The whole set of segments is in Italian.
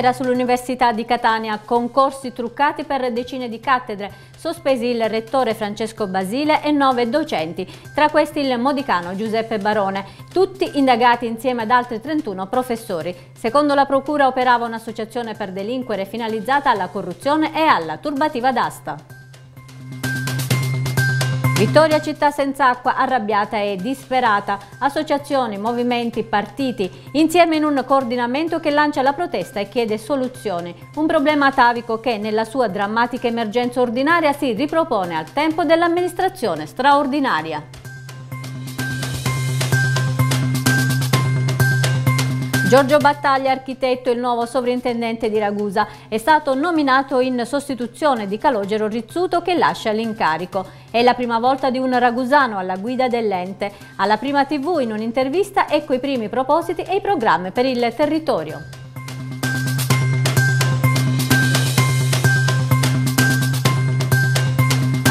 Bufera sull'Università di Catania, concorsi truccati per decine di cattedre, sospesi il rettore Francesco Basile e nove docenti, tra questi il modicano Giuseppe Barone, tutti indagati insieme ad altri 31 professori. Secondo la Procura operava un'associazione per delinquere finalizzata alla corruzione e alla turbativa d'asta. Vittoria Città senza acqua, arrabbiata e disperata. Associazioni, movimenti, partiti, insieme in un coordinamento che lancia la protesta e chiede soluzioni. Un problema atavico che nella sua drammatica emergenza ordinaria si ripropone al tempo dell'amministrazione straordinaria. Giorgio Battaglia, architetto e il nuovo sovrintendente di Ragusa, è stato nominato in sostituzione di Calogero Rizzuto che lascia l'incarico. È la prima volta di un ragusano alla guida dell'ente. Alla prima tv in un'intervista ecco i primi propositi e i programmi per il territorio.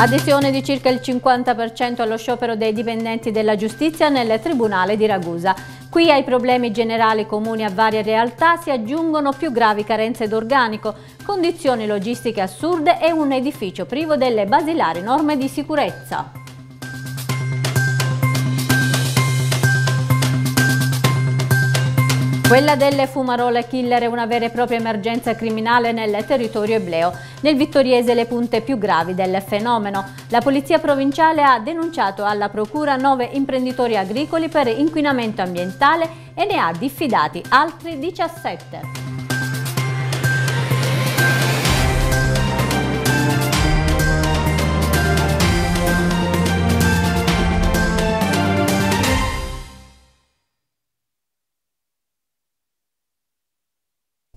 Adesione di circa il 50% allo sciopero dei dipendenti della giustizia nel Tribunale di Ragusa. Qui ai problemi generali comuni a varie realtà si aggiungono più gravi carenze d'organico, condizioni logistiche assurde e un edificio privo delle basilari norme di sicurezza. Quella delle fumarole killer è una vera e propria emergenza criminale nel territorio ebleo. Nel Vittoriese le punte più gravi del fenomeno. La polizia provinciale ha denunciato alla procura nove imprenditori agricoli per inquinamento ambientale e ne ha diffidati altri 17.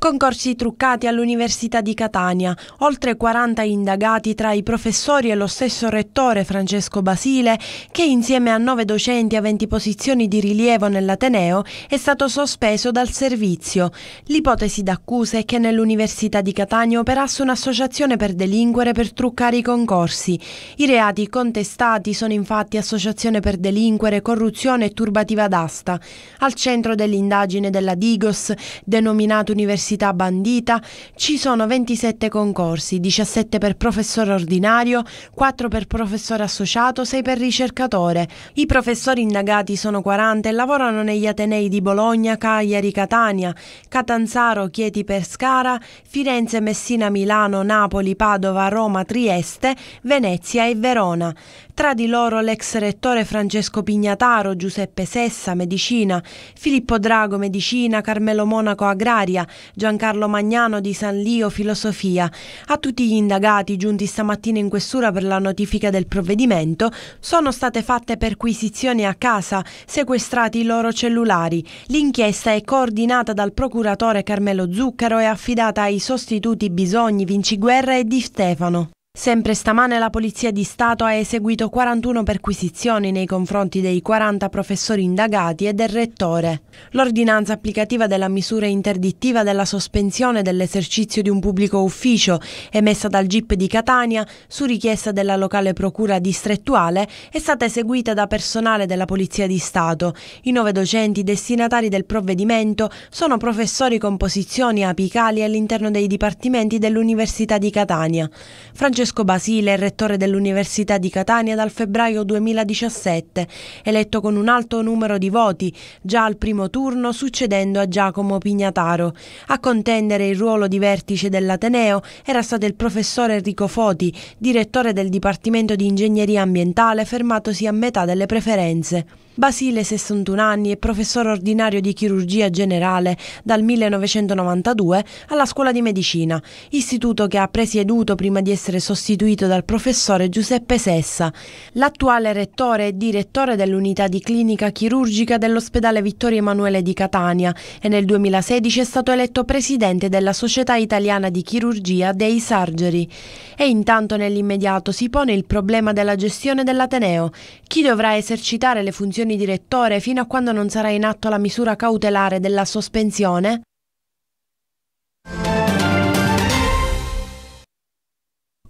Concorsi truccati all'Università di Catania, oltre 40 indagati tra i professori e lo stesso rettore Francesco Basile, che insieme a 9 docenti aventi posizioni di rilievo nell'Ateneo è stato sospeso dal servizio. L'ipotesi d'accusa è che nell'Università di Catania operasse un'associazione per delinquere per truccare i concorsi. I reati contestati sono infatti associazione per delinquere, corruzione e turbativa d'asta. Al centro dell'indagine della Digos, denominata Università università bandita, ci sono 27 concorsi, 17 per professore ordinario, 4 per professore associato, 6 per ricercatore. I professori indagati sono 40 e lavorano negli Atenei di Bologna, Cagliari, Catania, Catanzaro, Chieti Pescara, Firenze, Messina, Milano, Napoli, Padova, Roma, Trieste, Venezia e Verona. Tra di loro l'ex rettore Francesco Pignataro, Giuseppe Sessa, Medicina, Filippo Drago, Medicina, Carmelo Monaco, Agraria, Giancarlo Magnano di San Lio, Filosofia. A tutti gli indagati giunti stamattina in questura per la notifica del provvedimento sono state fatte perquisizioni a casa, sequestrati i loro cellulari. L'inchiesta è coordinata dal procuratore Carmelo Zuccaro e affidata ai sostituti Bisogni, Vinciguerra e Di Stefano. Sempre stamane la Polizia di Stato ha eseguito 41 perquisizioni nei confronti dei 40 professori indagati e del rettore. L'ordinanza applicativa della misura interdittiva della sospensione dell'esercizio di un pubblico ufficio emessa dal GIP di Catania su richiesta della locale procura distrettuale è stata eseguita da personale della Polizia di Stato. I nove docenti destinatari del provvedimento sono professori con posizioni apicali all'interno dei dipartimenti dell'Università di Catania. Francesco Francesco Basile è rettore dell'Università di Catania dal febbraio 2017, eletto con un alto numero di voti, già al primo turno succedendo a Giacomo Pignataro. A contendere il ruolo di vertice dell'Ateneo era stato il professore Enrico Foti, direttore del Dipartimento di Ingegneria Ambientale, fermatosi a metà delle preferenze. Basile, 61 anni, è professore ordinario di chirurgia generale dal 1992 alla Scuola di Medicina, istituto che ha presieduto prima di essere sostituito dal professore Giuseppe Sessa, l'attuale rettore è direttore dell'unità di clinica chirurgica dell'ospedale Vittorio Emanuele di Catania e nel 2016 è stato eletto presidente della Società Italiana di Chirurgia dei Sargeri. E intanto nell'immediato si pone il problema della gestione dell'Ateneo. Chi dovrà esercitare le funzioni funzioni direttore fino a quando non sarà in atto la misura cautelare della sospensione?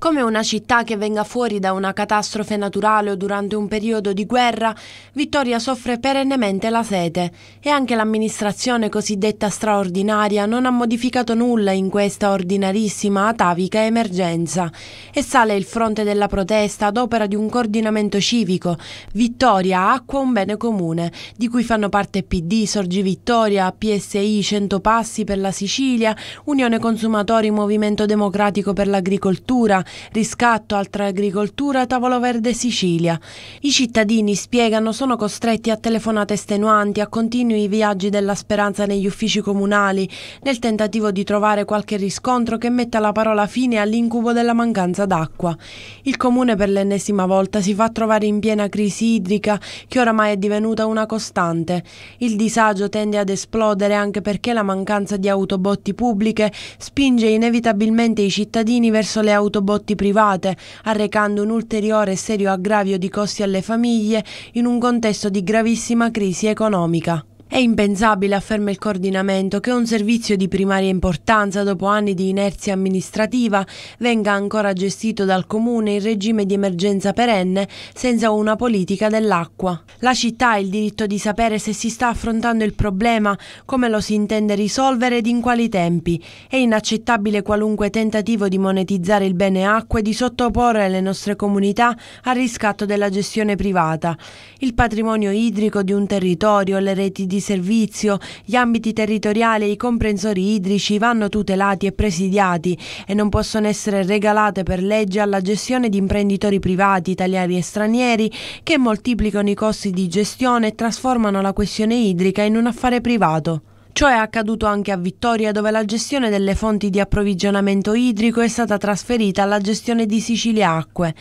Come una città che venga fuori da una catastrofe naturale o durante un periodo di guerra, Vittoria soffre perennemente la sete e anche l'amministrazione cosiddetta straordinaria non ha modificato nulla in questa ordinarissima atavica emergenza e sale il fronte della protesta ad opera di un coordinamento civico, Vittoria Acqua un bene comune, di cui fanno parte PD, Sorgi Vittoria, PSI, 100 Passi per la Sicilia, Unione Consumatori, Movimento Democratico per l'Agricoltura, riscatto, altra agricoltura, tavolo verde Sicilia. I cittadini, spiegano, sono costretti a telefonate estenuanti, a continui viaggi della speranza negli uffici comunali, nel tentativo di trovare qualche riscontro che metta la parola fine all'incubo della mancanza d'acqua. Il comune per l'ennesima volta si fa trovare in piena crisi idrica che oramai è divenuta una costante. Il disagio tende ad esplodere anche perché la mancanza di autobotti pubbliche spinge inevitabilmente i cittadini verso le autobotti notti private, arrecando un ulteriore serio aggravio di costi alle famiglie in un contesto di gravissima crisi economica. È impensabile, afferma il coordinamento, che un servizio di primaria importanza dopo anni di inerzia amministrativa venga ancora gestito dal comune in regime di emergenza perenne senza una politica dell'acqua. La città ha il diritto di sapere se si sta affrontando il problema, come lo si intende risolvere ed in quali tempi. È inaccettabile qualunque tentativo di monetizzare il bene acqua e di sottoporre le nostre comunità al riscatto della gestione privata. Il patrimonio idrico di un territorio, le reti di servizio, gli ambiti territoriali e i comprensori idrici vanno tutelati e presidiati e non possono essere regalate per legge alla gestione di imprenditori privati, italiani e stranieri che moltiplicano i costi di gestione e trasformano la questione idrica in un affare privato. Ciò è accaduto anche a Vittoria dove la gestione delle fonti di approvvigionamento idrico è stata trasferita alla gestione di Sicilia Acque.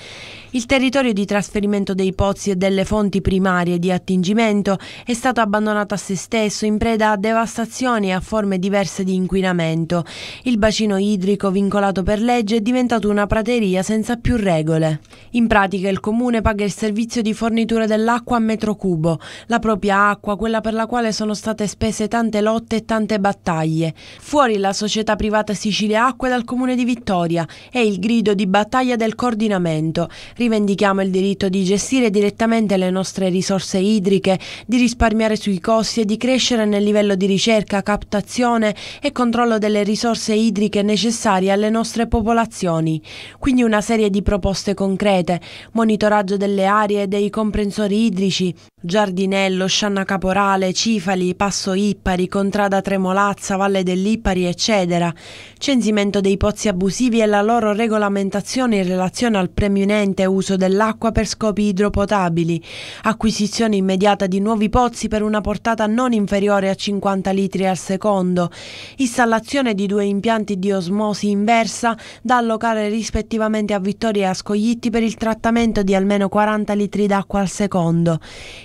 Il territorio di trasferimento dei pozzi e delle fonti primarie di attingimento è stato abbandonato a se stesso in preda a devastazioni e a forme diverse di inquinamento. Il bacino idrico vincolato per legge è diventato una prateria senza più regole. In pratica il comune paga il servizio di fornitura dell'acqua a metro cubo, la propria acqua, quella per la quale sono state spese tante lotte lotte e tante battaglie. Fuori la società privata Sicilia Acque dal comune di Vittoria è il grido di battaglia del coordinamento. Rivendichiamo il diritto di gestire direttamente le nostre risorse idriche, di risparmiare sui costi e di crescere nel livello di ricerca, captazione e controllo delle risorse idriche necessarie alle nostre popolazioni. Quindi una serie di proposte concrete, monitoraggio delle aree e dei comprensori idrici, giardinello, scianna caporale, cifali, passo ippari, con contrada Tremolazza, Valle dell'Ipari, eccetera, censimento dei pozzi abusivi e la loro regolamentazione in relazione al preminente uso dell'acqua per scopi idropotabili, acquisizione immediata di nuovi pozzi per una portata non inferiore a 50 litri al secondo, installazione di due impianti di osmosi inversa da allocare rispettivamente a Vittoria e a Scoglitti per il trattamento di almeno 40 litri d'acqua al secondo,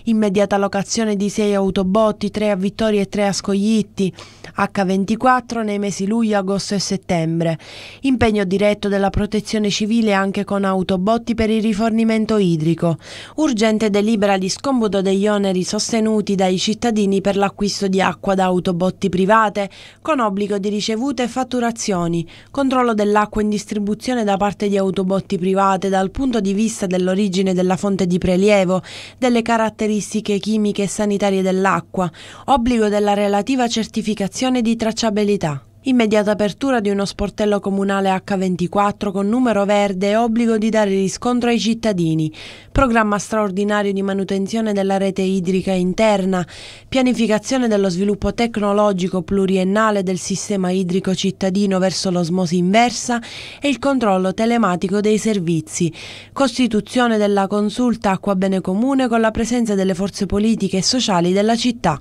immediata locazione di sei autobotti, tre a Vittoria e tre a Scoglitti, sconfitti, H24 nei mesi luglio, agosto e settembre. Impegno diretto della protezione civile anche con autobotti per il rifornimento idrico. Urgente delibera di scombudo degli oneri sostenuti dai cittadini per l'acquisto di acqua da autobotti private, con obbligo di ricevute e fatturazioni, controllo dell'acqua in distribuzione da parte di autobotti private dal punto di vista dell'origine della fonte di prelievo, delle caratteristiche chimiche e sanitarie dell'acqua, obbligo della relativa nuova certificazione di tracciabilità. Immediata apertura di uno sportello comunale H24 con numero verde e obbligo di dare riscontro ai cittadini, programma straordinario di manutenzione della rete idrica interna, pianificazione dello sviluppo tecnologico pluriennale del sistema idrico cittadino verso l'osmosi inversa e il controllo telematico dei servizi, costituzione della consulta acqua bene comune con la presenza delle forze politiche e sociali della città.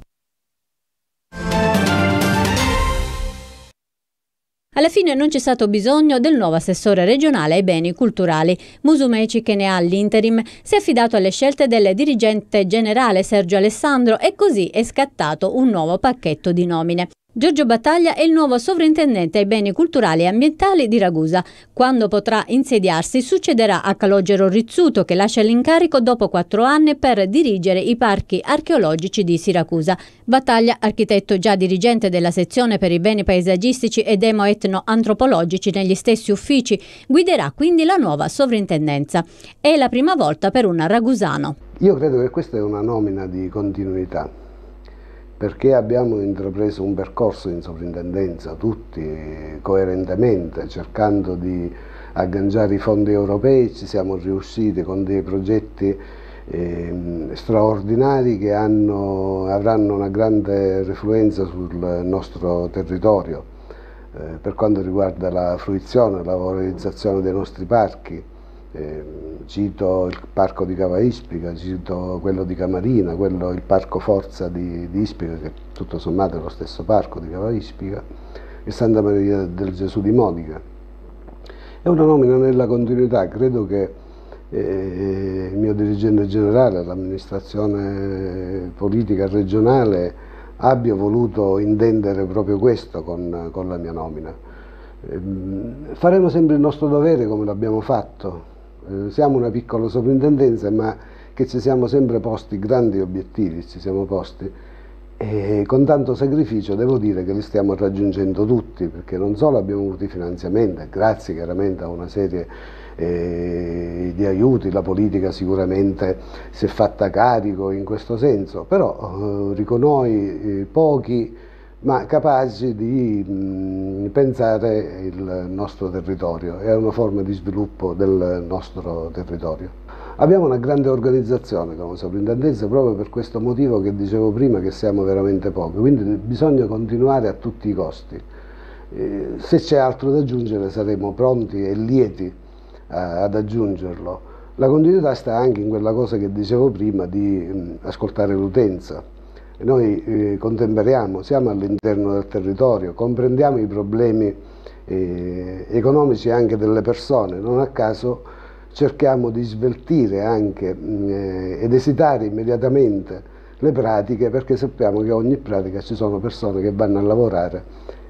Alla fine non c'è stato bisogno del nuovo assessore regionale ai beni culturali. Musumeci, che ne ha l'interim, si è affidato alle scelte del dirigente generale Sergio Alessandro e così è scattato un nuovo pacchetto di nomine. Giorgio Battaglia è il nuovo sovrintendente ai beni culturali e ambientali di Ragusa. Quando potrà insediarsi succederà a Calogero Rizzuto che lascia l'incarico dopo quattro anni per dirigere i parchi archeologici di Siracusa. Battaglia, architetto già dirigente della sezione per i beni paesaggistici ed emo-etno-antropologici negli stessi uffici, guiderà quindi la nuova sovrintendenza. È la prima volta per un ragusano. Io credo che questa è una nomina di continuità perché abbiamo intrapreso un percorso in sovrintendenza tutti coerentemente cercando di agganciare i fondi europei, ci siamo riusciti con dei progetti eh, straordinari che hanno, avranno una grande refluenza sul nostro territorio eh, per quanto riguarda la fruizione, la valorizzazione dei nostri parchi, Ehm, cito il parco di Cava Ispica, cito quello di Camarina, quello, il parco Forza di, di, Ispica, che tutto sommato è lo stesso parco di Cava Ispica, e Santa Maria del Gesù di Modica. È una nomina nella continuità, credo che eh, il mio dirigente generale, l'amministrazione politica regionale, abbia voluto intendere proprio questo con, con la mia nomina. Ehm, faremo sempre il nostro dovere come l'abbiamo fatto, eh, siamo una piccola sovrintendenza ma che ci siamo sempre posti grandi obiettivi, ci siamo posti e con tanto sacrificio devo dire che li stiamo raggiungendo tutti perché non solo abbiamo avuto i finanziamenti, grazie chiaramente a una serie eh, di aiuti, la politica sicuramente si è fatta carico in questo senso, però eh, dico noi eh, pochi ma capaci di mm, pensare il nostro territorio, è una forma di sviluppo del nostro territorio. Abbiamo una grande organizzazione come soprintendenza proprio per questo motivo che dicevo prima che siamo veramente pochi, quindi bisogna continuare a tutti i costi. Eh, se c'è altro da aggiungere saremo pronti e lieti eh, ad aggiungerlo. La continuità sta anche in quella cosa che dicevo prima di mm, ascoltare l'utenza noi eh, contemperiamo, siamo all'interno del territorio, comprendiamo i problemi eh, economici anche delle persone, non a caso cerchiamo di sveltire anche eh, ed esitare immediatamente le pratiche perché sappiamo che a ogni pratica ci sono persone che vanno a lavorare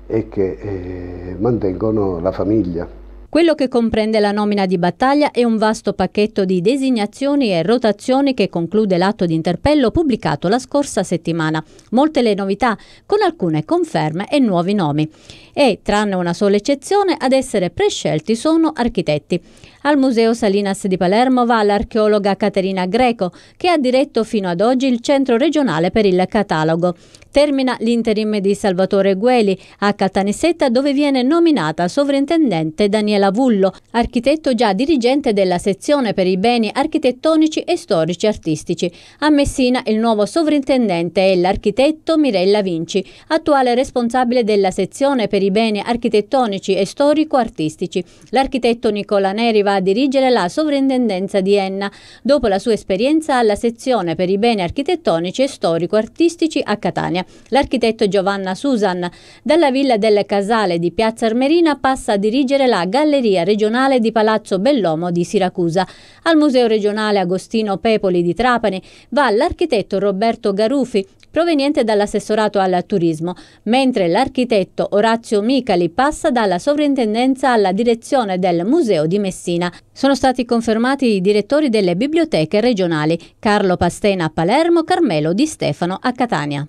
e che eh, mantengono la famiglia. Quello che comprende la nomina di battaglia è un vasto pacchetto di designazioni e rotazioni che conclude l'atto di interpello pubblicato la scorsa settimana. Molte le novità, con alcune conferme e nuovi nomi. E, tranne una sola eccezione, ad essere prescelti sono architetti. Al Museo Salinas di Palermo va l'archeologa Caterina Greco, che ha diretto fino ad oggi il Centro regionale per il catalogo. Termina l'interim di Salvatore Gueli a Caltanissetta, dove viene nominata sovrintendente Daniela Lavullo, architetto già dirigente della sezione per i beni architettonici e storici artistici. A Messina il nuovo sovrintendente è l'architetto Mirella Vinci, attuale responsabile della sezione per i beni architettonici e storico-artistici. L'architetto Nicola Neri va a dirigere la sovrintendenza di Enna, dopo la sua esperienza alla sezione per i beni architettonici e storico-artistici a Catania. L'architetto Giovanna Susan, dalla villa del Casale di Piazza Armerina passa a dirigere la Galleria Galleria regionale di Palazzo Bellomo di Siracusa. Al Museo regionale Agostino Pepoli di Trapani va l'architetto Roberto Garufi, proveniente dall'assessorato al turismo, mentre l'architetto Orazio Micali passa dalla sovrintendenza alla direzione del Museo di Messina. Sono stati confermati i direttori delle biblioteche regionali, Carlo Pastena a Palermo, Carmelo Di Stefano a Catania.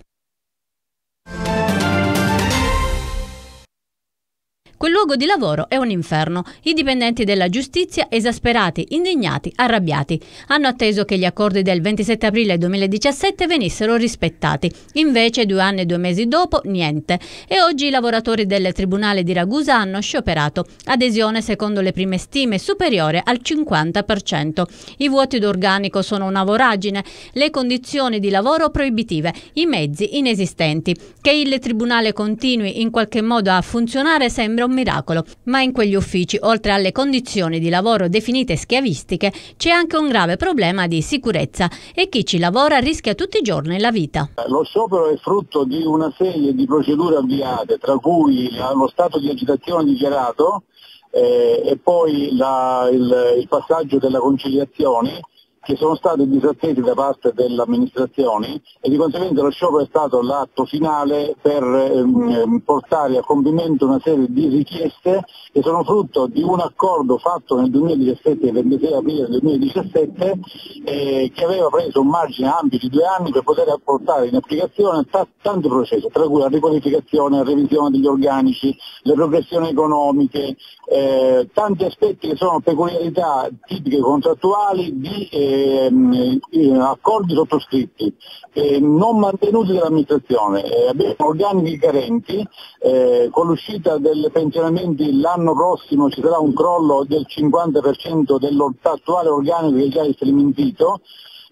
Quel luogo di lavoro è un inferno. I dipendenti della giustizia, esasperati, indignati, arrabbiati, hanno atteso che gli accordi del 27 aprile 2017 venissero rispettati. Invece, due anni e due mesi dopo, niente. E oggi i lavoratori del Tribunale di Ragusa hanno scioperato. Adesione, secondo le prime stime, superiore al 50%. I vuoti d'organico sono una voragine, le condizioni di lavoro proibitive, i mezzi inesistenti. Che il Tribunale continui in qualche modo a funzionare sembra un miracolo, ma in quegli uffici, oltre alle condizioni di lavoro definite schiavistiche, c'è anche un grave problema di sicurezza e chi ci lavora rischia tutti i giorni la vita. Lo sciopero è frutto di una serie di procedure avviate, tra cui lo stato di agitazione dichiarato eh, e poi la, il, il passaggio della conciliazione che sono stati disattesi da parte dell'amministrazione e di conseguenza lo sciopero è stato l'atto finale per ehm, mm. ehm portare a compimento una serie di richieste che sono frutto di un accordo fatto nel 2017, il 26 aprile 2017, eh, che aveva preso un margine ampio di due anni per poter apportare in applicazione t- tanti processi, tra cui la riqualificazione, la revisione degli organici, le progressioni economiche, eh, tanti aspetti che sono peculiarità tipiche contrattuali di eh, eh, accordi sottoscritti eh, non mantenuti dall'amministrazione, abbiamo organici carenti, eh, con l'uscita dei pensionamenti l'anno prossimo ci sarà un crollo del 50% dell'attuale organico che è già è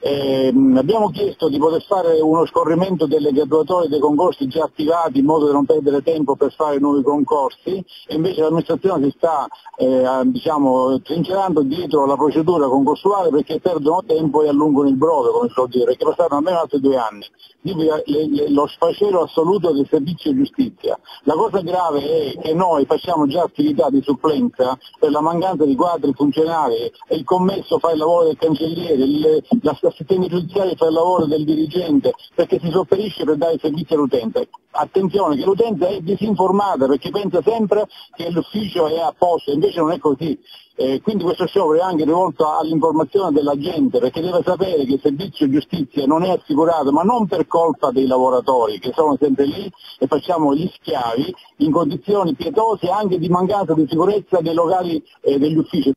eh, abbiamo chiesto di poter fare uno scorrimento delle graduatorie dei concorsi già attivati in modo da non perdere tempo per fare nuovi concorsi e invece l'amministrazione si sta eh, diciamo, trincerando dietro la procedura concorsuale perché perdono tempo e allungano il brodo, come so dire, perché passarono almeno altri due anni. Quindi lo sfacelo assoluto del servizio giustizia. La cosa grave è che noi facciamo già attività di supplenza per la mancanza di quadri funzionari e il commesso fa il lavoro del cancelliere, il, la sistemi giudiziari fa il lavoro del dirigente perché si sopperisce per dare servizi all'utente. Attenzione che l'utente è disinformata perché pensa sempre che l'ufficio è a posto, invece non è così. Eh, quindi questo sciopero è anche rivolto all'informazione della gente perché deve sapere che il servizio giustizia non è assicurato ma non per colpa dei lavoratori che sono sempre lì e facciamo gli schiavi in condizioni pietose anche di mancanza di sicurezza dei locali eh, degli uffici.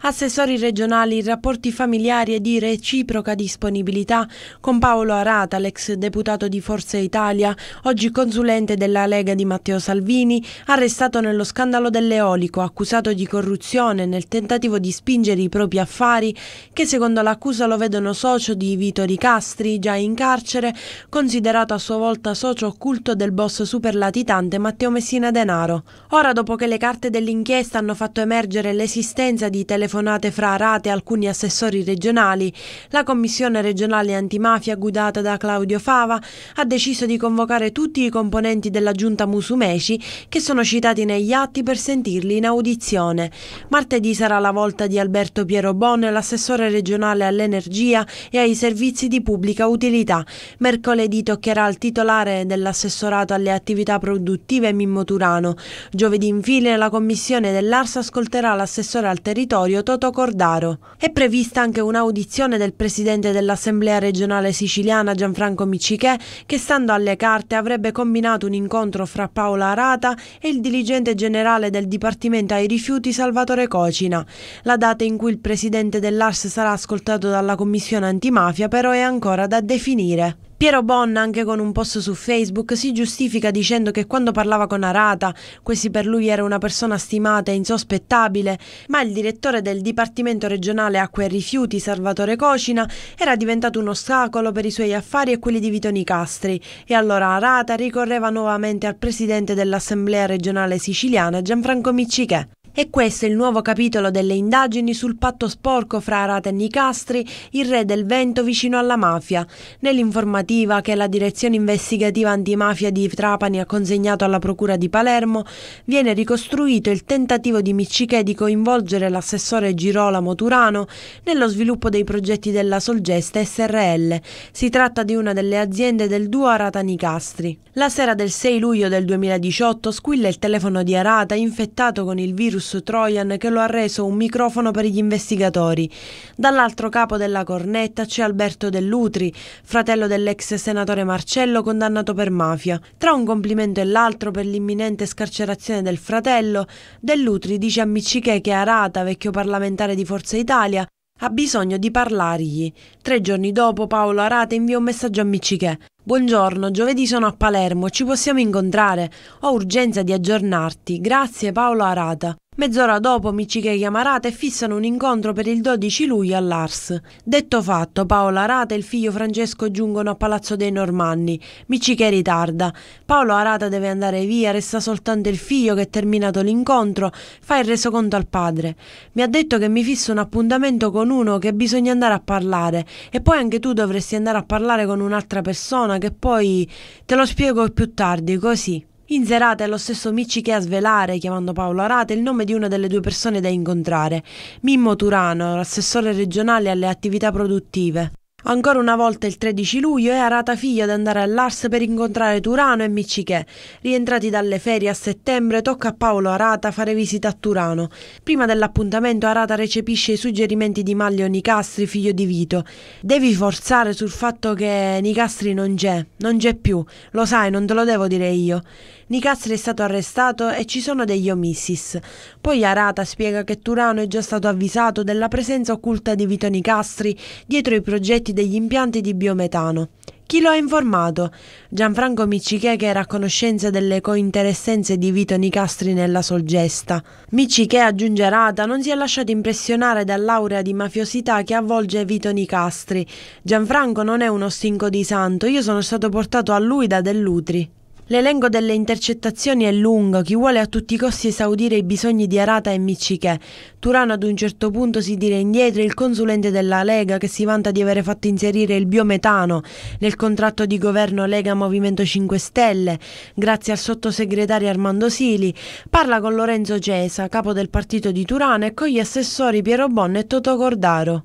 Assessori regionali, rapporti familiari e di reciproca disponibilità con Paolo Arata, l'ex deputato di Forza Italia, oggi consulente della Lega di Matteo Salvini, arrestato nello scandalo dell'eolico, accusato di corruzione nel tentativo di spingere i propri affari che secondo l'accusa lo vedono socio di Vito Ricastri, già in carcere, considerato a sua volta socio occulto del boss superlatitante Matteo Messina Denaro. Ora, dopo che le carte dell'inchiesta hanno fatto emergere l'esistenza di telefonate telefonate fra Arate e alcuni assessori regionali, la Commissione regionale antimafia guidata da Claudio Fava ha deciso di convocare tutti i componenti della giunta Musumeci che sono citati negli atti per sentirli in audizione. Martedì sarà la volta di Alberto Piero Bon, l'assessore regionale all'energia e ai servizi di pubblica utilità. Mercoledì toccherà al titolare dell'assessorato alle attività produttive Mimmo Turano. Giovedì infine la Commissione dell'Arsa ascolterà l'assessore al territorio segretario Toto Cordaro. È prevista anche un'audizione del presidente dell'Assemblea regionale siciliana Gianfranco Miccichè che stando alle carte avrebbe combinato un incontro fra Paola Arata e il dirigente generale del Dipartimento ai rifiuti Salvatore Cocina. La data in cui il presidente dell'Ars sarà ascoltato dalla Commissione antimafia però è ancora da definire. Piero Bonna, anche con un post su Facebook, si giustifica dicendo che quando parlava con Arata, questi per lui era una persona stimata e insospettabile, ma il direttore del Dipartimento regionale Acque e Rifiuti, Salvatore Cocina, era diventato un ostacolo per i suoi affari e quelli di Vito Nicastri, e allora Arata ricorreva nuovamente al presidente dell'Assemblea regionale siciliana Gianfranco Miccichè. E questo è il nuovo capitolo delle indagini sul patto sporco fra Arata e Nicastri, il re del vento vicino alla mafia. Nell'informativa che la direzione investigativa antimafia di Trapani ha consegnato alla procura di Palermo, viene ricostruito il tentativo di Miccichè di coinvolgere l'assessore Girolamo Turano nello sviluppo dei progetti della Solgesta SRL. Si tratta di una delle aziende del duo Arata Nicastri. La sera del 6 luglio del 2018 squilla il telefono di Arata infettato con il virus virus trojan che lo ha reso un microfono per gli investigatori. Dall'altro capo della cornetta c'è Alberto Dell'Utri, fratello dell'ex senatore Marcello condannato per mafia. Tra un complimento e l'altro per l'imminente scarcerazione del fratello, Dell'Utri dice a Miccichè che Arata, vecchio parlamentare di Forza Italia, ha bisogno di parlargli. Tre giorni dopo Paolo Arata invia un messaggio a Miccichè. Buongiorno, giovedì sono a Palermo, ci possiamo incontrare. Ho urgenza di aggiornarti. Grazie Paolo Arata. Mezz'ora dopo Michiche chiama e fissano un incontro per il 12 luglio all'Ars. Detto fatto, Paolo Arata e il figlio Francesco giungono a Palazzo dei Normanni. Michiche ritarda. Paolo Arata deve andare via, resta soltanto il figlio che terminato l'incontro fa il resoconto al padre. Mi ha detto che mi fissa un appuntamento con uno che bisogna andare a parlare e poi anche tu dovresti andare a parlare con un'altra persona che poi te lo spiego più tardi, così. In serata è lo stesso Micci che a svelare, chiamando Paolo Arate, il nome di una delle due persone da incontrare, Mimmo Turano, assessore regionale alle attività produttive. Ancora una volta il 13 luglio è Arata Figlia ad andare all'Ars per incontrare Turano e Miccichè. Rientrati dalle ferie a settembre tocca a Paolo Arata fare visita a Turano. Prima dell'appuntamento Arata recepisce i suggerimenti di Maglio Nicastri, figlio di Vito. Devi forzare sul fatto che Nicastri non c'è, non c'è più, lo sai, non te lo devo dire io. Nicastri è stato arrestato e ci sono degli omissis. Poi Arata spiega che Turano è già stato avvisato della presenza occulta di Vito Nicastri dietro i progetti degli impianti di biometano. Chi lo ha informato? Gianfranco Miccichè che era a conoscenza delle cointeressenze di Vito Nicastri nella Solgesta. Miccichè, aggiunge Arata, non si è lasciato impressionare dall'aurea di mafiosità che avvolge Vito Nicastri. Gianfranco non è uno stinco di santo, io sono stato portato a lui da Dell'Utri. L'elenco delle intercettazioni è lungo, chi vuole a tutti i costi esaudire i bisogni di Arata e Micichè. Turano ad un certo punto si tira indietro il consulente della Lega che si vanta di aver fatto inserire il biometano nel contratto di governo Lega Movimento 5 Stelle, grazie al sottosegretario Armando Sili, parla con Lorenzo Cesa, capo del partito di Turano e con gli assessori Piero Bonno e Toto Cordaro.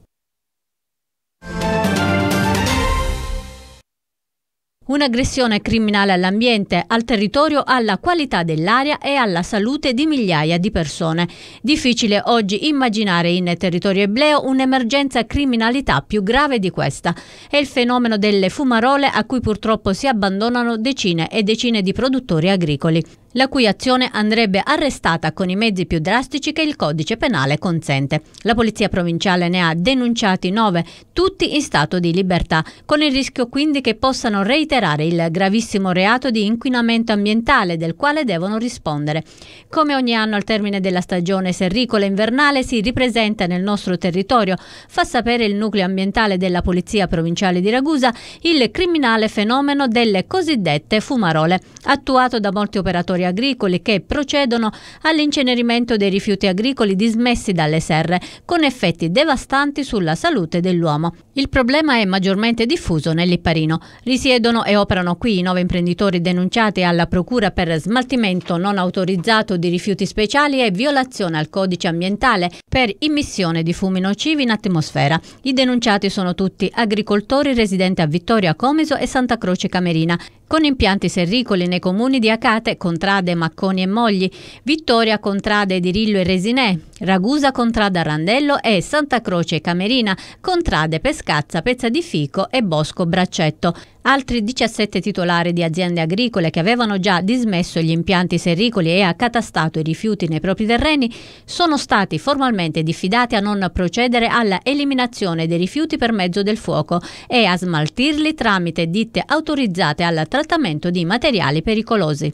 Un'aggressione criminale all'ambiente, al territorio, alla qualità dell'aria e alla salute di migliaia di persone. Difficile oggi immaginare in territorio ebleo un'emergenza criminalità più grave di questa. È il fenomeno delle fumarole a cui purtroppo si abbandonano decine e decine di produttori agricoli la cui azione andrebbe arrestata con i mezzi più drastici che il codice penale consente. La polizia provinciale ne ha denunciati nove, tutti in stato di libertà, con il rischio quindi che possano reiterare il gravissimo reato di inquinamento ambientale del quale devono rispondere. Come ogni anno al termine della stagione serricola invernale si ripresenta nel nostro territorio, fa sapere il nucleo ambientale della polizia provinciale di Ragusa, il criminale fenomeno delle cosiddette fumarole, attuato da molti operatori laboratori agricoli che procedono all'incenerimento dei rifiuti agricoli dismessi dalle serre, con effetti devastanti sulla salute dell'uomo. Il problema è maggiormente diffuso nell'Ipparino. Risiedono e operano qui i nove imprenditori denunciati alla Procura per smaltimento non autorizzato di rifiuti speciali e violazione al codice ambientale per immissione di fumi nocivi in atmosfera. I denunciati sono tutti agricoltori residenti a Vittoria Comiso e Santa Croce Camerina con impianti serricoli nei comuni di Acate, Contrade, Macconi e Mogli, Vittoria, Contrade, Dirillo e Resinè, Ragusa, Contrada, Randello e Santa Croce e Camerina, Contrade, Pescazza, Pezza di Fico e Bosco Braccetto. Altri 17 titolari di aziende agricole che avevano già dismesso gli impianti serricoli e accatastato i rifiuti nei propri terreni sono stati formalmente diffidati a non procedere alla eliminazione dei rifiuti per mezzo del fuoco e a smaltirli tramite ditte autorizzate alla trasformazione trattamento di materiali pericolosi.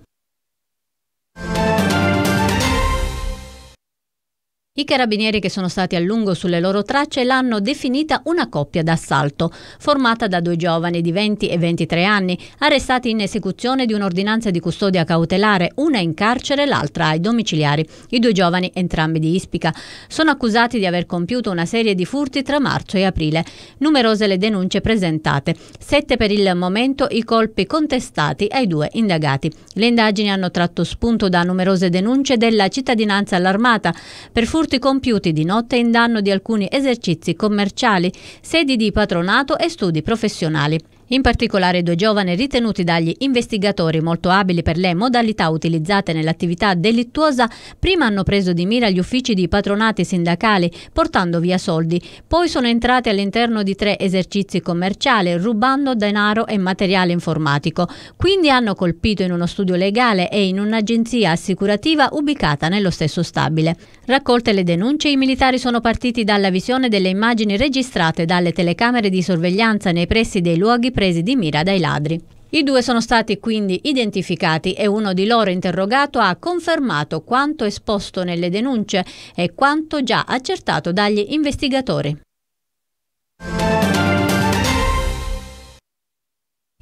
I carabinieri che sono stati a lungo sulle loro tracce l'hanno definita una coppia d'assalto, formata da due giovani di 20 e 23 anni, arrestati in esecuzione di un'ordinanza di custodia cautelare, una in carcere, e l'altra ai domiciliari. I due giovani, entrambi di Ispica, sono accusati di aver compiuto una serie di furti tra marzo e aprile. Numerose le denunce presentate, sette per il momento i colpi contestati ai due indagati. Le indagini hanno tratto spunto da numerose denunce della cittadinanza allarmata per furti furti compiuti di notte in danno di alcuni esercizi commerciali, sedi di patronato e studi professionali. In particolare due giovani ritenuti dagli investigatori molto abili per le modalità utilizzate nell'attività delittuosa prima hanno preso di mira gli uffici di patronati sindacali portando via soldi, poi sono entrati all'interno di tre esercizi commerciali rubando denaro e materiale informatico, quindi hanno colpito in uno studio legale e in un'agenzia assicurativa ubicata nello stesso stabile. Raccolte le denunce i militari sono partiti dalla visione delle immagini registrate dalle telecamere di sorveglianza nei pressi dei luoghi presi di mira dai ladri. I due sono stati quindi identificati e uno di loro interrogato ha confermato quanto esposto nelle denunce e quanto già accertato dagli investigatori.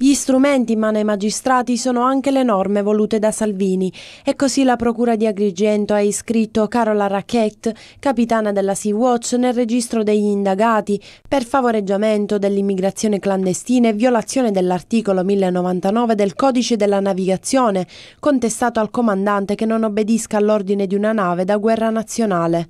Gli strumenti in mano ai magistrati sono anche le norme volute da Salvini e così la Procura di Agrigento ha iscritto Carola Racchette, capitana della Sea-Watch, nel registro degli indagati per favoreggiamento dell'immigrazione clandestina e violazione dell'articolo 1099 del Codice della Navigazione, contestato al comandante che non obbedisca all'ordine di una nave da guerra nazionale.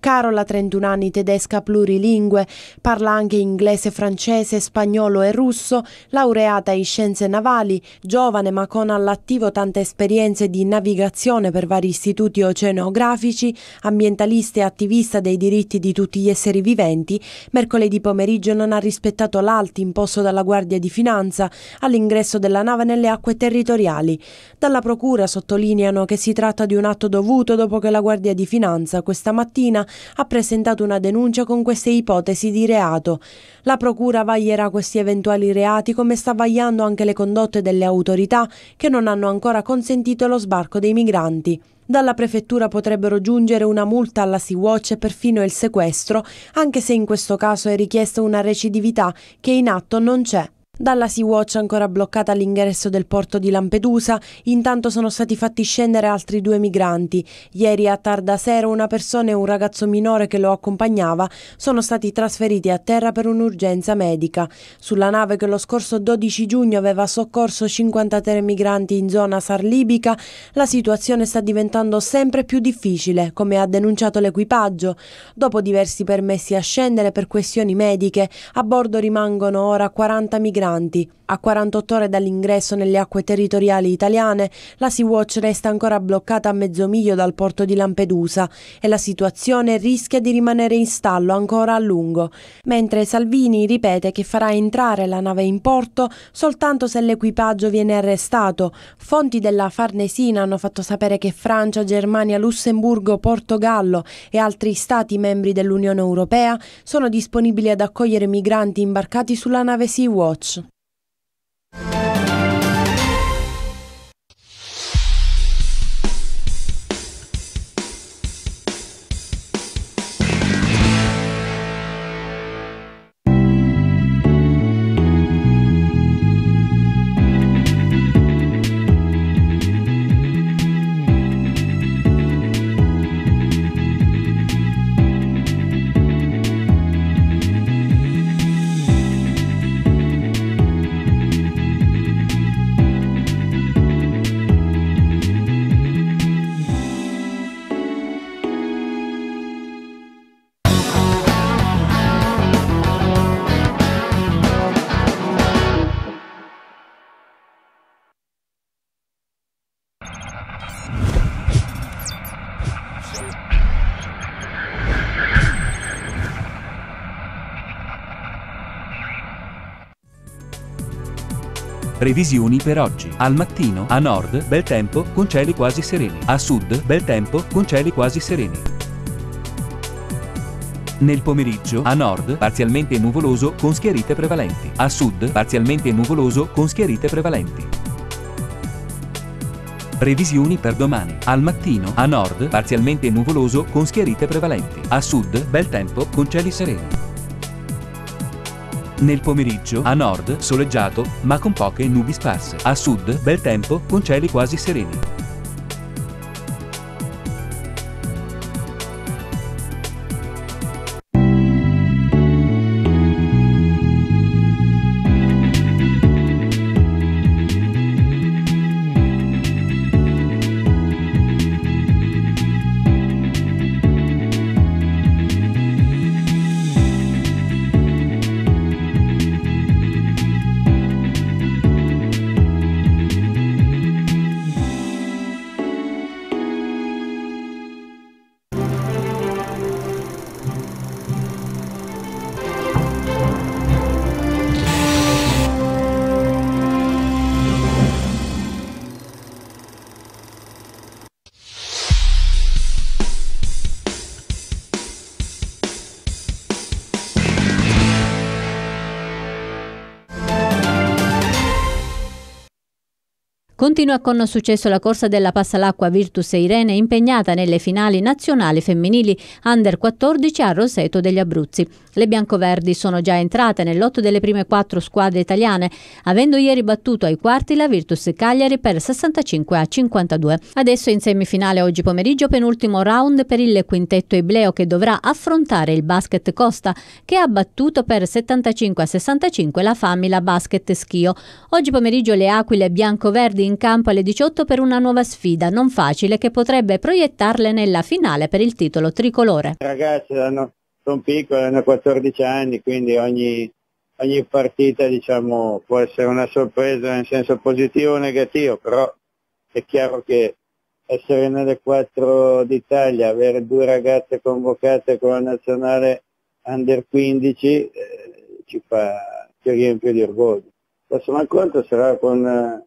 Carola, 31 anni, tedesca plurilingue, parla anche inglese, francese, spagnolo e russo, laureata in scienze navali, giovane ma con all'attivo tante esperienze di navigazione per vari istituti oceanografici, ambientalista e attivista dei diritti di tutti gli esseri viventi, mercoledì pomeriggio non ha rispettato l'alti imposto dalla Guardia di Finanza all'ingresso della nave nelle acque territoriali. Dalla Procura sottolineano che si tratta di un atto dovuto dopo che la Guardia di Finanza questa mattina ha presentato una denuncia con queste ipotesi di reato. La Procura vaglierà questi eventuali reati come sta vagliando anche le condotte delle autorità che non hanno ancora consentito lo sbarco dei migranti. Dalla prefettura potrebbero giungere una multa alla Sea-Watch e perfino il sequestro, anche se in questo caso è richiesta una recidività che in atto non c'è. Dalla Sea-Watch ancora bloccata all'ingresso del porto di Lampedusa, intanto sono stati fatti scendere altri due migranti. Ieri a tarda sera una persona e un ragazzo minore che lo accompagnava sono stati trasferiti a terra per un'urgenza medica. Sulla nave che lo scorso 12 giugno aveva soccorso 53 migranti in zona sarlibica, la situazione sta diventando sempre più difficile, come ha denunciato l'equipaggio. Dopo diversi permessi a scendere per questioni mediche, a bordo rimangono ora 40 migranti migranti. A 48 ore dall'ingresso nelle acque territoriali italiane, la Sea-Watch resta ancora bloccata a mezzo miglio dal porto di Lampedusa e la situazione rischia di rimanere in stallo ancora a lungo, mentre Salvini ripete che farà entrare la nave in porto soltanto se l'equipaggio viene arrestato. Fonti della Farnesina hanno fatto sapere che Francia, Germania, Lussemburgo, Portogallo e altri stati membri dell'Unione Europea sono disponibili ad accogliere migranti imbarcati sulla nave Sea-Watch. Previsioni per oggi. Al mattino, a nord, bel tempo, con cieli quasi sereni. A sud, bel tempo, con cieli quasi sereni. Nel pomeriggio, a nord, parzialmente nuvoloso con schiarite prevalenti. A sud, parzialmente nuvoloso con schiarite prevalenti. Previsioni per domani. Al mattino, a nord, parzialmente nuvoloso con schiarite prevalenti. A sud, bel tempo con cieli sereni. Nel pomeriggio, a nord, soleggiato, ma con poche nubi sparse. A sud, bel tempo, con cieli quasi sereni. Continua con successo la corsa della Passalacqua Virtus Irene impegnata nelle finali nazionali femminili under 14 a Roseto degli Abruzzi. Le biancoverdi sono già entrate nell'otto delle prime quattro squadre italiane, avendo ieri battuto ai quarti la Virtus Cagliari per 65 a 52. Adesso in semifinale oggi pomeriggio penultimo round per il quintetto Ibleo che dovrà affrontare il basket Costa che ha battuto per 75 a 65 la Famila Basket Schio. Oggi pomeriggio le Aquile biancoverdi in campo alle 18 per una nuova sfida non facile che potrebbe proiettarle nella finale per il titolo tricolore. Ragazzi, hanno sono piccole, hanno 14 anni, quindi ogni, ogni partita diciamo, può essere una sorpresa nel senso positivo o negativo, però è chiaro che essere nelle quattro d'Italia, avere due ragazze convocate con la nazionale under 15 eh, ci, fa, ci riempie di orgoglio. Prossimo incontro sarà con eh,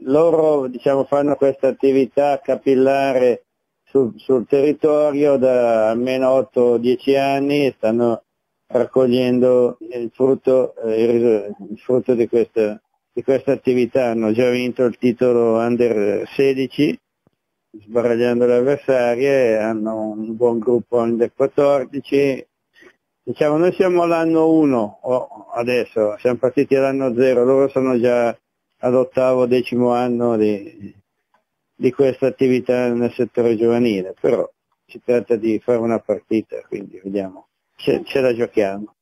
loro, diciamo, fanno questa attività capillare sul, sul territorio da almeno 8-10 anni e stanno raccogliendo il frutto, eh, il, il frutto di, questa, di questa attività. Hanno già vinto il titolo Under 16 sbaragliando le avversarie, hanno un buon gruppo Under 14. Diciamo, noi siamo all'anno 1 adesso, siamo partiti all'anno 0, loro sono già all'ottavo, decimo anno di, di questa attività nel settore giovanile, però si tratta di fare una partita, quindi vediamo, ce, ce la giochiamo.